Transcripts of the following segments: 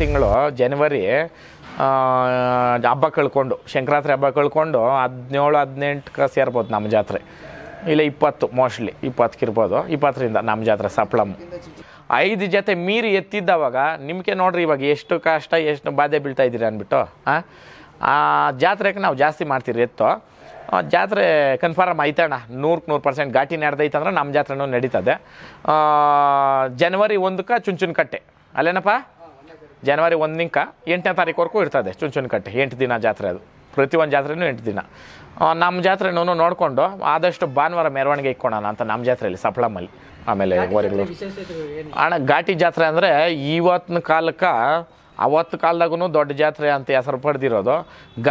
ತಿಂಗಳು ಜನವರಿ ಹಬ್ಬ ಕಳ್ಕೊಂಡು ಶಂಕರಾತ್ರಿ ಹಬ್ಬ ಕಳ್ಕೊಂಡು ಹದಿನೇಳು ಹದಿನೆಂಟಕ್ಕೆ ಸೇರ್ಬೋದು ನಮ್ಮ ಜಾತ್ರೆ ಇಲ್ಲ ಇಪ್ಪತ್ತು ಮೋಸ್ಟ್ಲಿ ಇಪ್ಪತ್ತಕ್ಕಿರ್ಬೋದು ಇಪ್ಪತ್ತರಿಂದ ನಮ್ಮ ಜಾತ್ರೆ ಸಪ್ಲಮ್ ಐದು ಜೊತೆ ಮೀರಿ ಎತ್ತಿದ್ದವಾಗ ನಿಮಗೆ ನೋಡ್ರಿ ಇವಾಗ ಎಷ್ಟು ಕಷ್ಟ ಎಷ್ಟು ಬಾಧೆ ಬೀಳ್ತಾ ಇದ್ದೀರಿ ಅಂದ್ಬಿಟ್ಟು ಆ ಜಾತ್ರೆಗೆ ನಾವು ಜಾಸ್ತಿ ಮಾಡ್ತೀರಿ ಎತ್ತು ಜಾತ್ರೆ ಕನ್ಫರ್ಮ್ ಐತಣ್ಣ ನೂರಕ್ಕೆ ನೂರು ಪರ್ಸೆಂಟ್ ಘಾಟಿ ನಡೆದೈತಂದ್ರೆ ಅಂದ್ರೆ ನಮ್ಮ ಜಾತ್ರೆನೂ ನಡೀತದೆ ಜನವರಿ ಒಂದಕ್ಕೆ ಕಟ್ಟೆ ಅಲ್ಲೇನಪ್ಪ ಜನವರಿ ಒಂದಿಂಕ ಎಂಟನೇ ತಾರೀಕುವರೆಗೂ ಇರ್ತದೆ ಕಟ್ಟೆ ಎಂಟು ದಿನ ಜಾತ್ರೆ ಅದು ಪ್ರತಿಯೊಂದು ಜಾತ್ರೆನೂ ಎಂಟು ದಿನ ನಮ್ಮ ಜಾತ್ರೆನೂ ನೋಡಿಕೊಂಡು ಆದಷ್ಟು ಭಾನುವಾರ ಮೆರವಣಿಗೆ ಇಕ್ಕೊಳ್ಳೋಣ ಅಂತ ನಮ್ಮ ಜಾತ್ರೆಯಲ್ಲಿ ಸಪ್ಳಮ್ಮಲ್ಲಿ ಆಮೇಲೆ ಓರಿಗಳೂರು ಅಣ್ಣ ಘಾಟಿ ಜಾತ್ರೆ ಅಂದರೆ ಇವತ್ತಿನ ಕಾಲಕ್ಕೆ ಅವತ್ತು ಕಾಲದಾಗೂ ದೊಡ್ಡ ಜಾತ್ರೆ ಅಂತ ಹೆಸರು ಪಡೆದಿರೋದು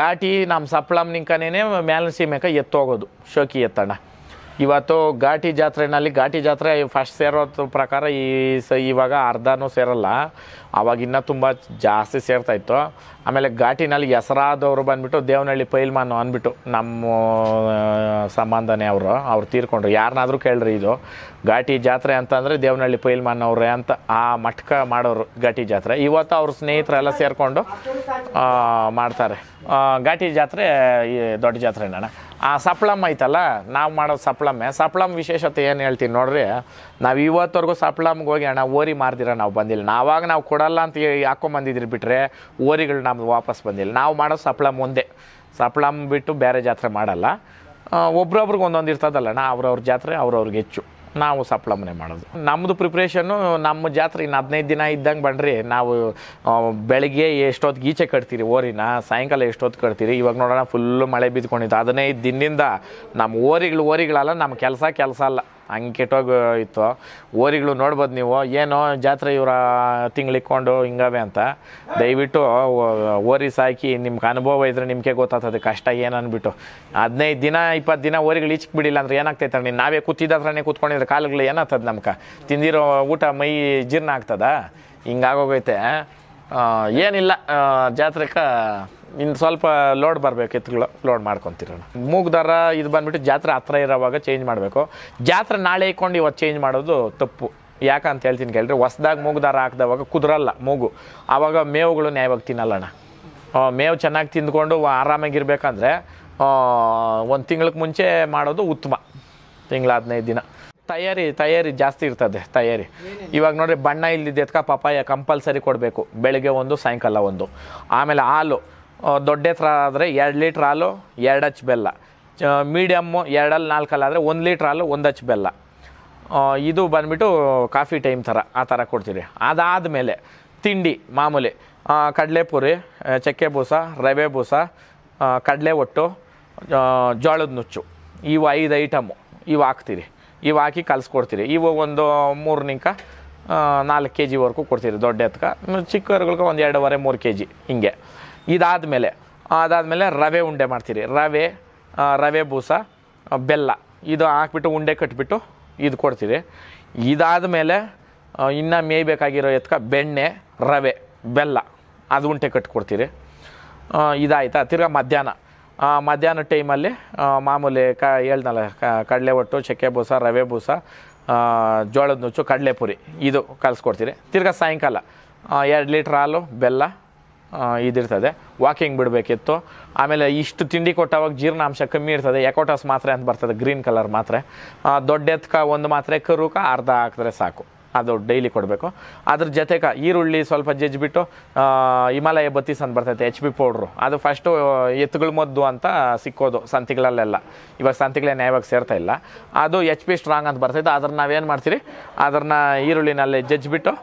ಘಾಟಿ ನಮ್ಮ ಸಪ್ಳಮ್ ನಿಂಕನೇ ಮೇಲಿನ ಸೀಮೆಕ ಎತ್ತೋಗೋದು ಶೋಕಿ ಎತ್ತಣ್ಣ ಇವತ್ತು ಘಾಟಿ ಜಾತ್ರೆನಲ್ಲಿ ಘಾಟಿ ಜಾತ್ರೆ ಫಸ್ಟ್ ಸೇರೋ ಪ್ರಕಾರ ಈ ಸ ಇವಾಗ ಅರ್ಧನೂ ಸೇರಲ್ಲ ಆವಾಗಿನ್ನ ತುಂಬ ಜಾಸ್ತಿ ಸೇರ್ತಾಯಿತ್ತು ಆಮೇಲೆ ಘಾಟಿನಲ್ಲಿ ಹೆಸರಾದವರು ಬಂದುಬಿಟ್ಟು ದೇವನಹಳ್ಳಿ ಪೈಲ್ಮಾನು ಅಂದ್ಬಿಟ್ಟು ನಮ್ಮ ಸಂಬಂಧನೇ ಅವರು ಅವ್ರು ತೀರ್ಕೊಂಡ್ರು ಯಾರನ್ನಾದರೂ ಕೇಳ್ರಿ ಇದು ಘಾಟಿ ಜಾತ್ರೆ ಅಂತಂದರೆ ದೇವನಹಳ್ಳಿ ಪೈಲ್ಮಾನ್ ಅವರೇ ಅಂತ ಆ ಮಟ್ಕ ಮಾಡೋರು ಘಾಟಿ ಜಾತ್ರೆ ಇವತ್ತು ಅವ್ರ ಸ್ನೇಹಿತರೆಲ್ಲ ಸೇರಿಕೊಂಡು ಮಾಡ್ತಾರೆ ಘಾಟಿ ಜಾತ್ರೆ ಈ ದೊಡ್ಡ ಜಾತ್ರೆ ಆ ಸಪ್ಳಮ್ ಐತಲ್ಲ ನಾವು ಮಾಡೋದು ಸಪ್ಳಮ್ಮೆ ಸಪ್ಳಮ್ ವಿಶೇಷತೆ ಏನು ಹೇಳ್ತೀನಿ ನೋಡ್ರಿ ನಾವು ಇವತ್ತವರೆಗೂ ಸಪ್ಲಮ್ಗೆ ಹೋಗಿ ಅಣ್ಣ ಓರಿ ಮಾರ್ದಿರ ನಾವು ಬಂದಿಲ್ಲ ನಾವಾಗ ನಾವು ಕೊಡಲ್ಲ ಅಂತ ಹಾಕೊಂಬಂದಿದ್ರು ಬಿಟ್ಟರೆ ಓರಿಗಳು ನಮ್ಮದು ವಾಪಸ್ ಬಂದಿಲ್ಲ ನಾವು ಮಾಡೋ ಸಪ್ಲಮ್ ಒಂದೇ ಸಪ್ಲಮ್ ಬಿಟ್ಟು ಬೇರೆ ಜಾತ್ರೆ ಮಾಡಲ್ಲ ಒಬ್ರೊಬ್ರಿಗೆ ಒಂದೊಂದು ಇರ್ತದಲ್ಲಣ್ಣ ಅವ್ರವ್ರ ಜಾತ್ರೆ ಅವ್ರವ್ರಿಗೆ ಹೆಚ್ಚು ನಾವು ಸಪ್ಲಮ್ನೇ ಮಾಡೋದು ನಮ್ಮದು ಪ್ರಿಪ್ರೇಷನ್ನು ನಮ್ಮ ಜಾತ್ರೆ ಇನ್ನು ಹದಿನೈದು ದಿನ ಇದ್ದಂಗೆ ಬನ್ನಿರಿ ನಾವು ಬೆಳಗ್ಗೆ ಎಷ್ಟೊತ್ತು ಈಚೆ ಕಟ್ತೀರಿ ಓರಿನ ಸಾಯಂಕಾಲ ಎಷ್ಟೊತ್ತು ಕಟ್ತೀರಿ ಇವಾಗ ನೋಡೋಣ ಫುಲ್ಲು ಮಳೆ ಬಿದ್ಕೊಂಡಿದ್ದು ಹದಿನೈದು ದಿನದಿಂದ ನಮ್ಮ ಓರಿಗಳು ಓರಿಗಳಲ್ಲ ನಮ್ಮ ಕೆಲಸ ಕೆಲಸ ಅಲ್ಲ ಹಂಗೆ ಕೆಟ್ಟೋಗಿ ಇತ್ತು ಓರಿಗಳು ನೋಡ್ಬೋದು ನೀವು ಏನೋ ಜಾತ್ರೆ ಇವರ ಇಕ್ಕೊಂಡು ಹಿಂಗವೆ ಅಂತ ದಯವಿಟ್ಟು ಓರಿ ಸಾಕಿ ನಿಮ್ಗೆ ಅನುಭವ ಇದ್ರೆ ನಿಮಗೆ ಗೊತ್ತಾಗ್ತದೆ ಕಷ್ಟ ಏನು ಅಂದ್ಬಿಟ್ಟು ಹದಿನೈದು ದಿನ ಇಪ್ಪತ್ತು ದಿನ ಓರಿಗಳು ಈಚಿಕ್ ಬಿಡಿಲ್ಲ ಅಂದ್ರೆ ಏನಾಗ್ತೈತೆ ನೀನು ನಾವೇ ಹತ್ರನೇ ಕೂತ್ಕೊಂಡಿದ್ರೆ ಕಾಲುಗಳು ಏನಾಗ್ತದೆ ನಮ್ಗೆ ತಿಂದಿರೋ ಊಟ ಮೈ ಜೀರ್ಣ ಆಗ್ತದ ಹಿಂಗಾಗೋಗೈತೆ ಏನಿಲ್ಲ ಜಾತ್ರೆಗೆ ಇನ್ನು ಸ್ವಲ್ಪ ಲೋಡ್ ಬರಬೇಕು ಎತ್ತುಗಳು ಲೋಡ್ ಮಾಡ್ಕೊತಿರೋಣ ಮೂಗು ಇದು ಬಂದ್ಬಿಟ್ಟು ಜಾತ್ರೆ ಹತ್ರ ಇರೋವಾಗ ಚೇಂಜ್ ಮಾಡಬೇಕು ಜಾತ್ರೆ ನಾಳೆ ಇಕ್ಕೊಂಡು ಇವತ್ತು ಚೇಂಜ್ ಮಾಡೋದು ತಪ್ಪು ಯಾಕಂತ ಹೇಳ್ತೀನಿ ಕೇಳ್ರಿ ಹೊಸ್ದಾಗಿ ಮೂಗು ದಾರ ಹಾಕಿದವಾಗ ಕುದುರಲ್ಲ ಮೂಗು ಆವಾಗ ಮೇವುಗಳು ನ್ಯಾಯವಾಗಿ ತಿನ್ನಲ್ಲಣ್ಣ ಮೇವು ಚೆನ್ನಾಗಿ ತಿಂದ್ಕೊಂಡು ಆರಾಮಾಗಿರ್ಬೇಕಂದ್ರೆ ಒಂದು ತಿಂಗ್ಳಕ್ಕೆ ಮುಂಚೆ ಮಾಡೋದು ಉತ್ತಮ ತಿಂಗಳ ಹದಿನೈದು ದಿನ ತಯಾರಿ ತಯಾರಿ ಜಾಸ್ತಿ ಇರ್ತದೆ ತಯಾರಿ ಇವಾಗ ನೋಡಿರಿ ಬಣ್ಣ ಎತ್ಕ ಪಪ್ಪಾಯ ಕಂಪಲ್ಸರಿ ಕೊಡಬೇಕು ಬೆಳಗ್ಗೆ ಒಂದು ಸಾಯಂಕಾಲ ಒಂದು ಆಮೇಲೆ ಹಾಲು ದೊಡ್ಡ ಎತ್ರ ಆದರೆ ಎರಡು ಲೀಟ್ರ್ ಹಾಲು ಎರಡು ಹಚ್ ಬೆಲ್ಲ ಮೀಡಿಯಮ್ಮು ಎರಡಲ್ಲಿ ಆದರೆ ಒಂದು ಲೀಟ್ರ್ ಹಾಲು ಒಂದು ಹಚ್ ಬೆಲ್ಲ ಇದು ಬಂದುಬಿಟ್ಟು ಕಾಫಿ ಟೈಮ್ ಥರ ಆ ಥರ ಕೊಡ್ತೀರಿ ಮೇಲೆ ತಿಂಡಿ ಮಾಮೂಲಿ ಕಡಲೆಪುರಿ ಚಕ್ಕೆ ಬೂಸ ರವೆ ಬೂಸ ಕಡಲೆ ಒಟ್ಟು ಜೋಳದ ನುಚ್ಚು ಇವು ಐದು ಐಟಮು ಇವು ಹಾಕ್ತೀರಿ ಇವು ಹಾಕಿ ಕಲಿಸ್ಕೊಡ್ತೀರಿ ಇವು ಒಂದು ಮೂರು ನಿಂಕ ನಾಲ್ಕು ಕೆ ಜಿವರೆಗೂ ಕೊಡ್ತೀರಿ ದೊಡ್ಡ ಎತ್ಕ ಚಿಕ್ಕವರ್ಗಳ್ಗೆ ಒಂದು ಎರಡೂವರೆ ಮೂರು ಕೆ ಜಿ ಹಿಂಗೆ ಇದಾದ ಮೇಲೆ ಮೇಲೆ ರವೆ ಉಂಡೆ ಮಾಡ್ತೀರಿ ರವೆ ರವೆ ಬೂಸ ಬೆಲ್ಲ ಇದು ಹಾಕ್ಬಿಟ್ಟು ಉಂಡೆ ಕಟ್ಬಿಟ್ಟು ಇದು ಕೊಡ್ತೀರಿ ಇದಾದ ಮೇಲೆ ಇನ್ನು ಮೇಯ್ಬೇಕಾಗಿರೋ ಎತ್ಕ ಬೆಣ್ಣೆ ರವೆ ಬೆಲ್ಲ ಅದು ಉಂಟೆ ಕಟ್ಕೊಡ್ತೀರಿ ಇದಾಯ್ತಾ ತಿರ್ಗಿ ಮಧ್ಯಾಹ್ನ ಮಧ್ಯಾಹ್ನ ಟೈಮಲ್ಲಿ ಮಾಮೂಲಿ ಕ ಹೇಳ್ದಲ್ಲ ಕಡಲೆ ಒಟ್ಟು ಚಕ್ಕೆ ಬೂಸ ರವೆ ಬೂಸ ಜೋಳದ ನುಚ್ಚು ಕಡಲೆಪುರಿ ಇದು ಕಲಿಸ್ಕೊಡ್ತೀರಿ ತಿರ್ಗ ಸಾಯಂಕಾಲ ಎರಡು ಲೀಟ್ರ್ ಹಾಲು ಬೆಲ್ಲ ಇದಿರ್ತದೆ ವಾಕಿಂಗ್ ಬಿಡಬೇಕಿತ್ತು ಆಮೇಲೆ ಇಷ್ಟು ತಿಂಡಿ ಕೊಟ್ಟವಾಗ ಜೀರ್ಣಾಂಶ ಕಮ್ಮಿ ಇರ್ತದೆ ಎಕೋಟಾಸ್ ಮಾತ್ರೆ ಅಂತ ಬರ್ತದೆ ಗ್ರೀನ್ ಕಲರ್ ಮಾತ್ರೆ ದೊಡ್ಡ ಎತ್ಕ ಒಂದು ಮಾತ್ರೆ ಕರುಕ ಅರ್ಧ ಹಾಕಿದ್ರೆ ಸಾಕು ಅದು ಡೈಲಿ ಕೊಡಬೇಕು ಅದ್ರ ಜೊತೆಗೆ ಈರುಳ್ಳಿ ಸ್ವಲ್ಪ ಜಜ್ಜಿಬಿಟ್ಟು ಹಿಮಾಲಯ ಬತ್ತೀಸ್ ಅಂತ ಬರ್ತೈತೆ ಎಚ್ ಪಿ ಪೌಡ್ರು ಅದು ಫಸ್ಟು ಎತ್ತುಗಳ ಮದ್ದು ಅಂತ ಸಿಕ್ಕೋದು ಸಂತಿಗಳಲ್ಲೆಲ್ಲ ಇವಾಗ ಸಂತಿಗಳೇ ಯಾವಾಗ ಸೇರ್ತಾ ಇಲ್ಲ ಅದು ಎಚ್ ಪಿ ಸ್ಟ್ರಾಂಗ್ ಅಂತ ಬರ್ತೈತೆ ಅದನ್ನು ನಾವೇನು ಮಾಡ್ತೀರಿ ಅದನ್ನು ಈರುಳ್ಳಿನಲ್ಲಿ ಜಜ್ಜಿಬಿಟ್ಟು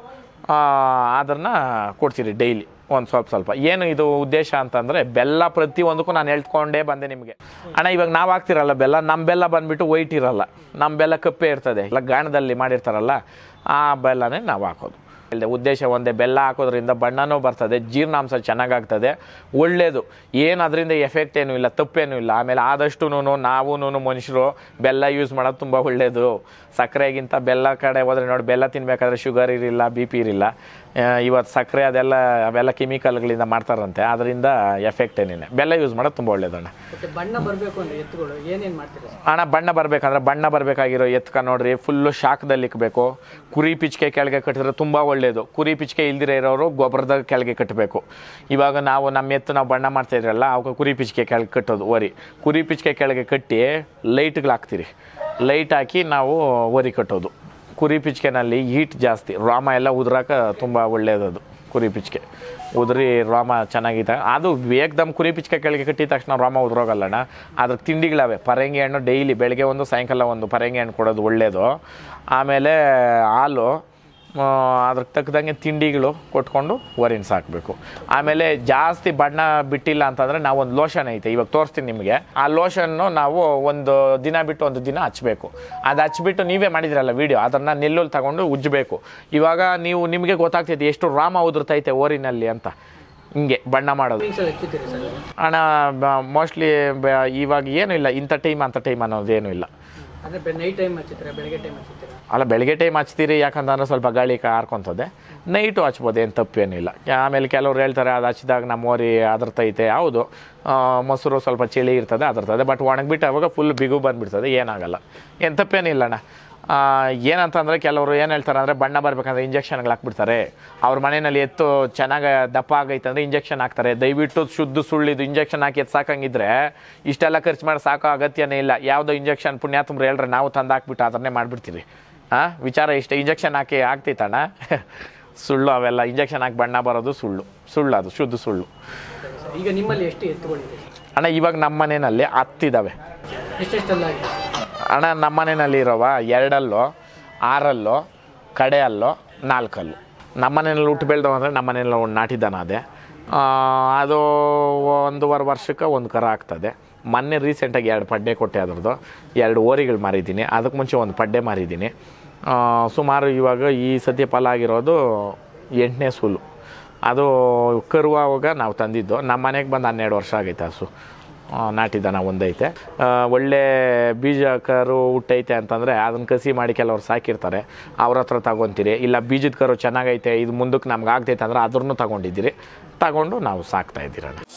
ಅದನ್ನು ಕೊಡ್ತೀರಿ ಡೈಲಿ ಒಂದು ಸ್ವಲ್ಪ ಸ್ವಲ್ಪ ಏನು ಇದು ಉದ್ದೇಶ ಅಂತಂದರೆ ಬೆಲ್ಲ ಪ್ರತಿಯೊಂದಕ್ಕೂ ನಾನು ಹೇಳ್ಕೊಂಡೇ ಬಂದೆ ನಿಮಗೆ ಅಣ್ಣ ಇವಾಗ ನಾವು ಹಾಕ್ತಿರಲ್ಲ ಬೆಲ್ಲ ನಮ್ಮ ಬೆಲ್ಲ ಬಂದುಬಿಟ್ಟು ವೈಟ್ ಇರಲ್ಲ ನಮ್ಮ ಬೆಲ್ಲ ಕಪ್ಪೇ ಇರ್ತದೆ ಇಲ್ಲ ಗಾಣದಲ್ಲಿ ಮಾಡಿರ್ತಾರಲ್ಲ ಆ ಬೆಲ್ಲನೇ ನಾವು ಹಾಕೋದು ಇಲ್ಲದೆ ಉದ್ದೇಶ ಒಂದೇ ಬೆಲ್ಲ ಹಾಕೋದ್ರಿಂದ ಬಣ್ಣನೂ ಬರ್ತದೆ ಜೀರ್ಣಾಂಶ ಚೆನ್ನಾಗಾಗ್ತದೆ ಒಳ್ಳೆಯದು ಏನು ಅದರಿಂದ ಎಫೆಕ್ಟ್ ಏನೂ ಇಲ್ಲ ತಪ್ಪೇನೂ ಇಲ್ಲ ಆಮೇಲೆ ಆದಷ್ಟು ನಾವು ಮನುಷ್ಯರು ಬೆಲ್ಲ ಯೂಸ್ ಮಾಡೋದು ತುಂಬ ಒಳ್ಳೆಯದು ಸಕ್ಕರೆಗಿಂತ ಬೆಲ್ಲ ಕಡೆ ಹೋದರೆ ನೋಡಿ ಬೆಲ್ಲ ತಿನ್ನಬೇಕಾದ್ರೆ ಶುಗರ್ ಇರಲಿಲ್ಲ ಬಿ ಪಿ ಇರಿಲ್ಲ ಇವತ್ತು ಸಕ್ಕರೆ ಅದೆಲ್ಲ ಅವೆಲ್ಲ ಕೆಮಿಕಲ್ಗಳಿಂದ ಮಾಡ್ತಾರಂತೆ ಅದರಿಂದ ಎಫೆಕ್ಟ್ ಏನಿಲ್ಲ ಬೆಲ್ಲ ಯೂಸ್ ಮಾಡೋದು ತುಂಬ ಒಳ್ಳೇದಣ್ಣ ಬಣ್ಣ ಬರಬೇಕು ಎತ್ತುಗಳು ಏನೇನು ಮಾಡ್ತೀರಿ ಅಣ್ಣ ಬಣ್ಣ ಬರಬೇಕಂದ್ರೆ ಬಣ್ಣ ಬರಬೇಕಾಗಿರೋ ಎತ್ಕ ನೋಡ್ರಿ ಫುಲ್ಲು ಶಾಖದಲ್ಲಿ ಇಕ್ಕಬೇಕು ಕುರಿ ಪಿಚ್ಕೆ ಕೆಳಗೆ ಕಟ್ಟಿದ್ರೆ ತುಂಬ ಒಳ್ಳೆಯದು ಕುರಿ ಪಿಚ್ಕೆ ಇಲ್ದಿರೇ ಇರೋರು ಗೊಬ್ಬರದ ಕೆಳಗೆ ಕಟ್ಟಬೇಕು ಇವಾಗ ನಾವು ನಮ್ಮ ಎತ್ತು ನಾವು ಬಣ್ಣ ಮಾಡ್ತಾ ಇದ್ರಲ್ಲ ಅವಾಗ ಕುರಿ ಪಿಚ್ಕೆ ಕೆಳಗೆ ಕಟ್ಟೋದು ಒರಿ ಕುರಿ ಪಿಚ್ಕೆ ಕೆಳಗೆ ಕಟ್ಟಿ ಲೈಟ್ಗಳು ಹಾಕ್ತೀರಿ ಲೈಟ್ ಹಾಕಿ ನಾವು ಒರಿ ಕಟ್ಟೋದು ಕುರಿ ಪಿಚ್ಕೆನಲ್ಲಿ ಹೀಟ್ ಜಾಸ್ತಿ ರಾಮ ಎಲ್ಲ ಉದ್ರಾಕ ತುಂಬ ಒಳ್ಳೆಯದದು ಕುರಿ ಪಿಚ್ಕೆ ಉದುರಿ ರಾಮ ಚೆನ್ನಾಗಿದೆ ಅದು ಬೇಕದಮ್ ಕುರಿ ಪಿಚ್ಕೆ ಕೆಳಗೆ ಕಟ್ಟಿದ ತಕ್ಷಣ ರಾಮ ಉದುರೋಗಲ್ಲಣ್ಣ ಅದ್ರ ತಿಂಡಿಗಳವೆ ಪರಂಗಿ ಹಣ್ಣು ಡೈಲಿ ಬೆಳಗ್ಗೆ ಒಂದು ಸಾಯಂಕಾಲ ಒಂದು ಪರಂಗಿ ಹಣ್ಣು ಕೊಡೋದು ಒಳ್ಳೆಯದು ಆಮೇಲೆ ಹಾಲು ಅದಕ್ಕೆ ತಕ್ಕದಂಗೆ ತಿಂಡಿಗಳು ಕೊಟ್ಕೊಂಡು ಹೊರಿನ ಸಾಕಬೇಕು ಆಮೇಲೆ ಜಾಸ್ತಿ ಬಣ್ಣ ಬಿಟ್ಟಿಲ್ಲ ಅಂತಂದರೆ ನಾವು ಒಂದು ಲೋಷನ್ ಐತೆ ಇವಾಗ ತೋರಿಸ್ತೀನಿ ನಿಮಗೆ ಆ ಲೋಷನ್ನು ನಾವು ಒಂದು ದಿನ ಬಿಟ್ಟು ಒಂದು ದಿನ ಹಚ್ಚಬೇಕು ಅದು ಹಚ್ಬಿಟ್ಟು ನೀವೇ ಮಾಡಿದಿರಲ್ಲ ವೀಡಿಯೋ ಅದನ್ನು ನೆಲ್ಲಲ್ಲಿ ತಗೊಂಡು ಉಜ್ಜಬೇಕು ಇವಾಗ ನೀವು ನಿಮಗೆ ಗೊತ್ತಾಗ್ತೈತೆ ಎಷ್ಟು ರಾಮ ಉದುರ್ತೈತೆ ಓರಿನಲ್ಲಿ ಅಂತ ಹಿಂಗೆ ಬಣ್ಣ ಮಾಡೋದು ಹಣ ಮೋಸ್ಟ್ಲಿ ಇವಾಗ ಏನೂ ಇಲ್ಲ ಇಂಥ ಟೈಮ್ ಅಂಥ ಟೈಮ್ ಅನ್ನೋದು ಏನೂ ಇಲ್ಲ ಟೈಮ್ ಅಲ್ಲ ಬೆಳಗ್ಗೆ ಟೈಮ್ ಹಚ್ತೀರಿ ಯಾಕಂತಂದ್ರೆ ಸ್ವಲ್ಪ ಗಾಳಿ ಕಾರ್ಕೊಂತದೆ ನೈಟು ಹಚ್ಬೋದು ಏನು ತಪ್ಪೇನಿಲ್ಲ ಆಮೇಲೆ ಕೆಲವ್ರು ಹೇಳ್ತಾರೆ ಅದು ಹಚ್ಚಿದಾಗ ನಮ್ಮೋರಿ ಅದರ್ತೈತೆ ಹೌದು ಮೊಸರು ಸ್ವಲ್ಪ ಚಳಿ ಇರ್ತದೆ ಅದರ್ತದೆ ಬಟ್ ಒಣಗಿಬಿಟ್ಟು ಅವಾಗ ಫುಲ್ ಬಿಗು ಬಂದುಬಿಡ್ತದೆ ಏನಾಗಲ್ಲ ಏನು ತಪ್ಪೇನಿಲ್ಲಣ್ಣ ಏನಂತಂದರೆ ಕೆಲವರು ಏನು ಹೇಳ್ತಾರೆ ಅಂದರೆ ಬಣ್ಣ ಬರಬೇಕಂದ್ರೆ ಇಂಜೆಕ್ಷನ್ಗಳು ಹಾಕ್ಬಿಡ್ತಾರೆ ಅವ್ರ ಮನೆಯಲ್ಲಿ ಎತ್ತು ಚೆನ್ನಾಗಿ ದಪ್ಪ ಆಗೈತೆ ಅಂದರೆ ಇಂಜೆಕ್ಷನ್ ಹಾಕ್ತಾರೆ ದಯವಿಟ್ಟು ಶುದ್ಧ ಸುಳ್ಳಿದು ಇಂಜೆಕ್ಷನ್ ಹಾಕಿ ಎತ್ತು ಸಾಕಂಗಿದ್ರೆ ಇಷ್ಟೆಲ್ಲ ಖರ್ಚು ಮಾಡಿ ಸಾಕೋ ಅಗತ್ಯನೇ ಇಲ್ಲ ಯಾವುದೋ ಇಂಜೆಕ್ಷನ್ ಪುಣ್ಯಾತ್ಮರು ಹೇಳ್ರೆ ನಾವು ತಂದು ಹಾಕ್ಬಿಟ್ಟು ಅದನ್ನೇ ಮಾಡಿಬಿಡ್ತೀರಿ ಹಾಂ ವಿಚಾರ ಇಷ್ಟೇ ಇಂಜೆಕ್ಷನ್ ಹಾಕಿ ಆಗ್ತಿತ್ತಣ್ಣ ಸುಳ್ಳು ಅವೆಲ್ಲ ಇಂಜೆಕ್ಷನ್ ಹಾಕಿ ಬಣ್ಣ ಬರೋದು ಸುಳ್ಳು ಸುಳ್ಳು ಅದು ಶುದ್ಧ ಸುಳ್ಳು ಈಗ ನಿಮ್ಮಲ್ಲಿ ಎಷ್ಟು ಎತ್ತುಕೊಂಡಿದೆ ಅಣ್ಣ ಇವಾಗ ನಮ್ಮ ಮನೆಯಲ್ಲಿ ಹತ್ತಿದ್ದಾವೆ ಅಣ್ಣ ನಮ್ಮ ಮನೆಯಲ್ಲಿ ಇರೋವ ಎರಡಲ್ಲೋ ಆರಲ್ಲೋ ಕಡೆಯಲ್ಲೋ ನಾಲ್ಕಲ್ಲೋ ನಮ್ಮ ಮನೆಯಲ್ಲಿ ಹುಟ್ಟು ಬೆಳೆದವ ಅಂದರೆ ನಮ್ಮ ಮನೆಯಲ್ಲಿ ಒಂದು ನಾಟಿದಾನ ಅದೇ ಅದು ಒಂದೂವರೆ ವರ್ಷಕ್ಕೆ ಒಂದು ಕರ ಆಗ್ತದೆ ಮೊನ್ನೆ ರೀಸೆಂಟಾಗಿ ಎರಡು ಪಡ್ಡೆ ಕೊಟ್ಟೆ ಅದ್ರದ್ದು ಎರಡು ಓರಿಗಳು ಮಾರಿದ್ದೀನಿ ಅದಕ್ಕೆ ಮುಂಚೆ ಒಂದು ಪಡ್ಡೆ ಮಾರಿದ್ದೀನಿ ಸುಮಾರು ಇವಾಗ ಈ ಸದ್ಯ ಫಲ ಆಗಿರೋದು ಎಂಟನೇ ಸೂಲು ಅದು ಕರುವಾಗ ನಾವು ತಂದಿದ್ದು ನಮ್ಮ ಮನೆಗೆ ಬಂದು ಹನ್ನೆರಡು ವರ್ಷ ಆಗೈತೆ ಹಸು ನಾವು ಒಂದೈತೆ ಒಳ್ಳೆ ಬೀಜ ಕರು ಹುಟ್ಟೈತೆ ಅಂತಂದರೆ ಅದನ್ನು ಕಸಿ ಮಾಡಿ ಕೆಲವ್ರು ಸಾಕಿರ್ತಾರೆ ಅವ್ರ ಹತ್ರ ತಗೊತೀರಿ ಇಲ್ಲ ಬೀಜದ ಕರು ಚೆನ್ನಾಗೈತೆ ಇದು ಮುಂದಕ್ಕೆ ನಮ್ಗೆ ಆಗ್ತೈತೆ ಅಂದರೆ ಅದ್ರೂ ತಗೊಂಡಿದ್ದೀರಿ ತಗೊಂಡು ನಾವು ಸಾಕ್ತಾ